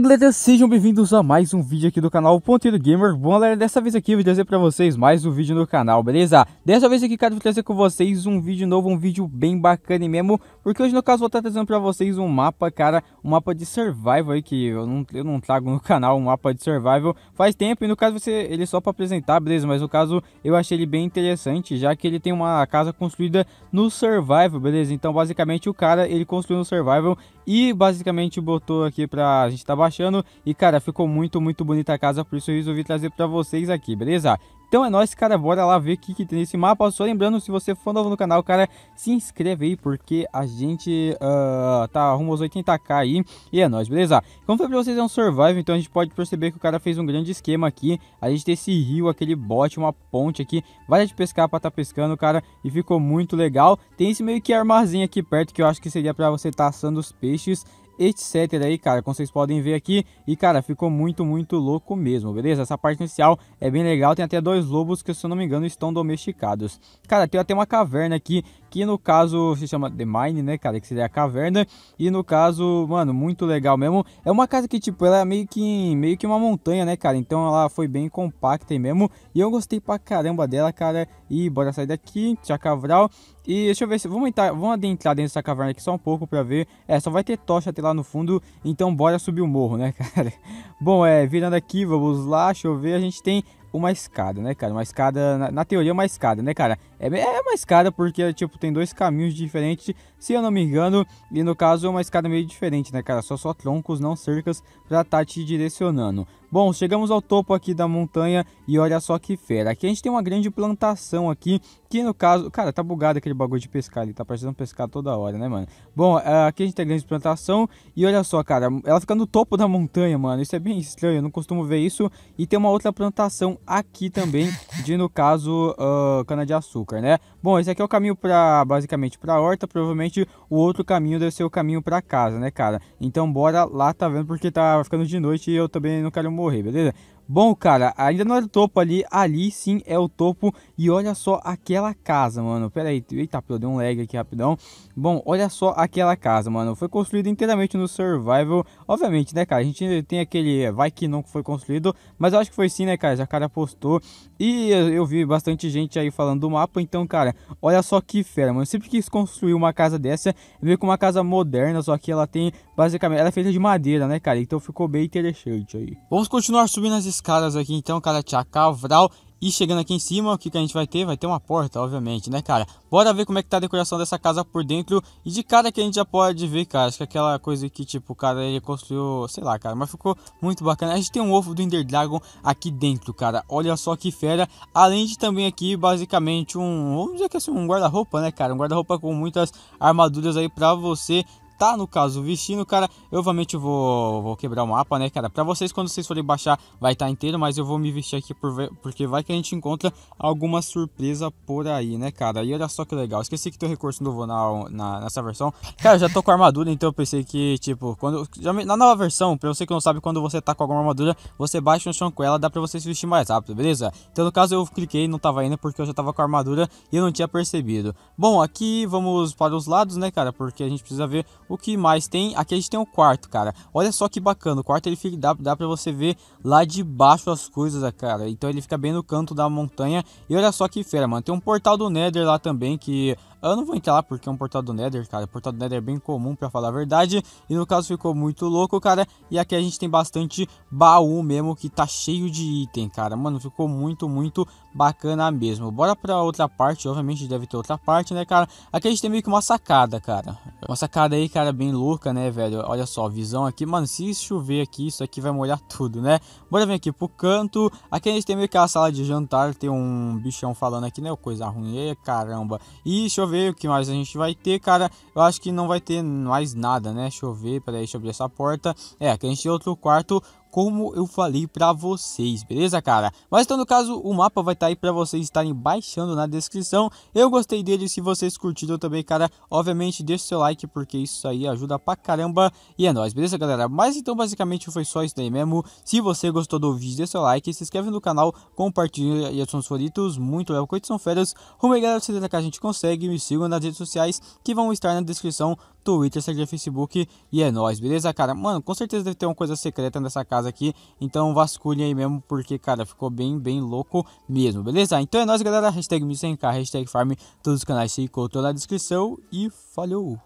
Fala galera, sejam bem-vindos a mais um vídeo aqui do canal Ponteiro Gamer Bom galera, dessa vez aqui eu vou trazer pra vocês mais um vídeo no canal, beleza? Dessa vez aqui, cara, vou trazer com vocês um vídeo novo, um vídeo bem bacana mesmo Porque hoje, no caso, vou estar tá trazendo pra vocês um mapa, cara, um mapa de survival aí Que eu não, eu não trago no canal um mapa de survival faz tempo E no caso, você, ele é só pra apresentar, beleza? Mas no caso, eu achei ele bem interessante Já que ele tem uma casa construída no survival, beleza? Então, basicamente, o cara, ele construiu no survival e basicamente botou aqui pra gente tá baixando. E cara, ficou muito, muito bonita a casa, por isso eu resolvi trazer pra vocês aqui, beleza? Então é nóis, cara, bora lá ver o que, que tem nesse mapa. Só lembrando, se você for novo no canal, cara, se inscreve aí, porque a gente uh, tá rumo aos 80k aí. E é nóis, beleza? Como foi pra vocês, é um survival, então a gente pode perceber que o cara fez um grande esquema aqui. A gente tem esse rio, aquele bote, uma ponte aqui. Vale de pescar pra tá pescando, cara, e ficou muito legal. Tem esse meio que armazém aqui perto, que eu acho que seria pra você tá assando os peixes etc aí, cara, como vocês podem ver aqui. E, cara, ficou muito, muito louco mesmo, beleza? Essa parte inicial é bem legal, tem até dois lobos que, se eu não me engano, estão domesticados. Cara, tem até uma caverna aqui, que no caso se chama The Mine, né, cara, que seria a caverna. E no caso, mano, muito legal mesmo. É uma casa que, tipo, ela é meio que, meio que uma montanha, né, cara? Então ela foi bem compacta aí mesmo. E eu gostei pra caramba dela, cara. E bora sair daqui, Chacavral e deixa eu ver se. Vamos, entrar, vamos adentrar dentro dessa caverna aqui só um pouco pra ver. É, só vai ter tocha até lá no fundo. Então bora subir o morro, né, cara? Bom, é, virando aqui, vamos lá, deixa eu ver. A gente tem uma escada, né, cara? Uma escada, na, na teoria, é uma escada, né, cara? É, é uma escada porque, tipo, tem dois caminhos diferentes, se eu não me engano. E no caso é uma escada meio diferente, né, cara? Só só troncos, não cercas, pra tá te direcionando. Bom, chegamos ao topo aqui da montanha e olha só que fera. Aqui a gente tem uma grande plantação aqui, que no caso... Cara, tá bugado aquele bagulho de pescar ali, tá parecendo pescar toda hora, né, mano? Bom, é, aqui a gente tem grande plantação e olha só, cara, ela fica no topo da montanha, mano. Isso é bem estranho, eu não costumo ver isso. E tem uma outra plantação aqui também, de, no caso, uh, cana-de-açúcar açúcar, né? Bom, esse aqui é o caminho para basicamente para a horta, provavelmente o outro caminho deve ser o caminho para casa, né, cara? Então bora lá, tá vendo? Porque tá ficando de noite e eu também não quero morrer, beleza? Bom, cara, ainda não é o topo ali. Ali sim é o topo. E olha só aquela casa, mano. Pera aí. Eita, eu dei um lag aqui rapidão. Bom, olha só aquela casa, mano. Foi construída inteiramente no Survival. Obviamente, né, cara? A gente tem aquele eh, vai que não foi construído. Mas eu acho que foi sim, né, cara? Já cara postou. E eu vi bastante gente aí falando do mapa. Então, cara, olha só que fera, mano. Eu sempre quis construir uma casa dessa. Meio com uma casa moderna. Só que ela tem, basicamente, ela é feita de madeira, né, cara? Então ficou bem interessante aí. Vamos continuar subindo as dois caras aqui então, cara, Tchak vral e chegando aqui em cima, o que, que a gente vai ter? Vai ter uma porta, obviamente, né, cara? Bora ver como é que tá a decoração dessa casa por dentro. E de cara que a gente já pode ver, cara. Acho que aquela coisa que, tipo, o cara ele construiu, sei lá, cara. Mas ficou muito bacana. A gente tem um ovo do Ender Dragon aqui dentro, cara. Olha só que fera. Além de também aqui, basicamente, um... Vamos dizer que é assim, um guarda-roupa, né, cara? Um guarda-roupa com muitas armaduras aí pra você tá? No caso, vestindo, cara, eu obviamente vou, vou quebrar o mapa, né, cara? Pra vocês, quando vocês forem baixar, vai estar tá inteiro, mas eu vou me vestir aqui por, porque vai que a gente encontra alguma surpresa por aí, né, cara? E olha só que legal, esqueci que tem recurso novo na, na, nessa versão. Cara, eu já tô com armadura, então eu pensei que, tipo, quando já, na nova versão, pra você que não sabe, quando você tá com alguma armadura, você baixa no chão com ela, dá pra você se vestir mais rápido, beleza? Então, no caso, eu cliquei não tava indo porque eu já tava com a armadura e eu não tinha percebido. Bom, aqui vamos para os lados, né, cara? Porque a gente precisa ver o que mais tem? Aqui a gente tem o quarto, cara. Olha só que bacana. O quarto ele fica, dá, dá pra você ver lá de baixo as coisas, é, cara. Então ele fica bem no canto da montanha. E olha só que fera, mano. Tem um portal do Nether lá também que eu não vou entrar lá porque é um portal do Nether, cara. O portal do Nether é bem comum, pra falar a verdade. E no caso ficou muito louco, cara. E aqui a gente tem bastante baú mesmo, que tá cheio de item, cara. Mano, ficou muito, muito bacana mesmo. Bora pra outra parte. Obviamente deve ter outra parte, né, cara? Aqui a gente tem meio que uma sacada, cara. Uma sacada aí, cara, bem louca, né, velho? Olha só, a visão aqui. Mano, se chover aqui, isso aqui vai molhar tudo, né? Bora vir aqui pro canto. Aqui a gente tem meio que a sala de jantar. Tem um bichão falando aqui, né? Coisa ruim. E caramba. E choveu ver o que mais a gente vai ter, cara. Eu acho que não vai ter mais nada, né? Deixa eu ver, peraí, deixa eu abrir essa porta. É, aqui a gente tem outro quarto como eu falei para vocês, beleza, cara? Mas então, no caso, o mapa vai estar tá aí para vocês estarem baixando na descrição. Eu gostei dele, se vocês curtiram também, cara, obviamente deixa seu like, porque isso aí ajuda pra caramba. E é nóis, beleza, galera? Mas então, basicamente, foi só isso daí mesmo. Se você gostou do vídeo, deixa o seu like, se inscreve no canal, compartilha e adiciona os favoritos. Muito legal, coitos são feras. Rumo aí, galera, você que a gente consegue. Me sigam nas redes sociais que vão estar na descrição Twitter, seja Facebook e é nóis, beleza, cara? Mano, com certeza deve ter uma coisa secreta nessa casa aqui, então vasculhe aí mesmo, porque, cara, ficou bem, bem louco mesmo, beleza? Então é nóis, galera, hashtag sem k hashtag farm, todos os canais se encontram na descrição e falhou!